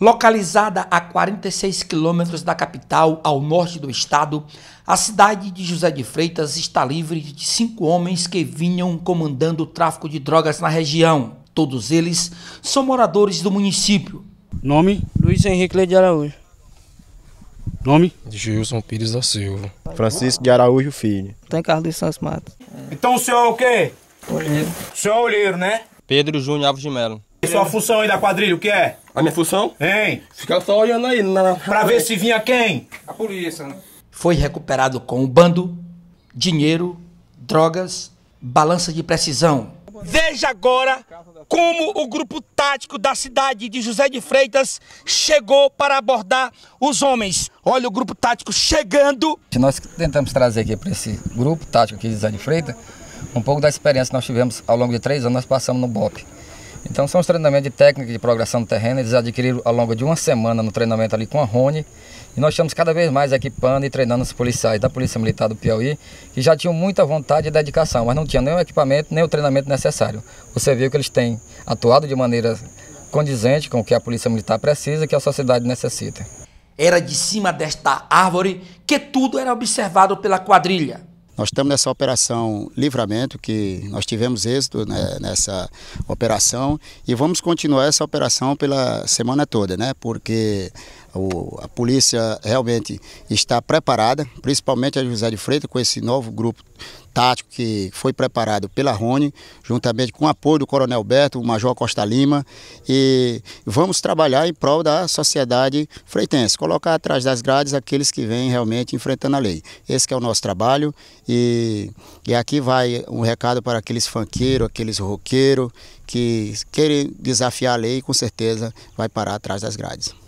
Localizada a 46 quilômetros da capital, ao norte do estado, a cidade de José de Freitas está livre de cinco homens que vinham comandando o tráfico de drogas na região. Todos eles são moradores do município. Nome? Luiz Henrique Leite de Araújo. Nome? Gilson Pires da Silva. Francisco de Araújo Filho. Tem Carlos Santos Matos. Então o senhor é o quê? Olheiro. O senhor é olheiro, né? Pedro Júnior Alves de Melo. Sua função aí da quadrilha, o que é? A minha função? Hein? Ficar só olhando aí. Na... Pra ver se vinha quem? A polícia. Né? Foi recuperado com o bando, dinheiro, drogas, balança de precisão. Veja agora como o grupo tático da cidade de José de Freitas chegou para abordar os homens. Olha o grupo tático chegando. Nós tentamos trazer aqui para esse grupo tático aqui de José de Freitas um pouco da experiência que nós tivemos ao longo de três anos, nós passamos no BOP. Então são os treinamentos de técnica de progressão do terreno, eles adquiriram ao longo de uma semana no treinamento ali com a Rony. E nós estamos cada vez mais equipando e treinando os policiais da Polícia Militar do Piauí, que já tinham muita vontade e dedicação, mas não tinham nem o equipamento, nem o treinamento necessário. Você viu que eles têm atuado de maneira condizente com o que a Polícia Militar precisa e que a sociedade necessita. Era de cima desta árvore que tudo era observado pela quadrilha. Nós estamos nessa operação Livramento, que nós tivemos êxito né, nessa operação e vamos continuar essa operação pela semana toda, né? Porque a polícia realmente está preparada, principalmente a José de Freitas, com esse novo grupo tático que foi preparado pela Rony, juntamente com o apoio do Coronel Berto, o Major Costa Lima, e vamos trabalhar em prol da sociedade freitense, colocar atrás das grades aqueles que vêm realmente enfrentando a lei. Esse é o nosso trabalho e, e aqui vai um recado para aqueles fanqueiros, aqueles roqueiros que querem desafiar a lei, com certeza vai parar atrás das grades.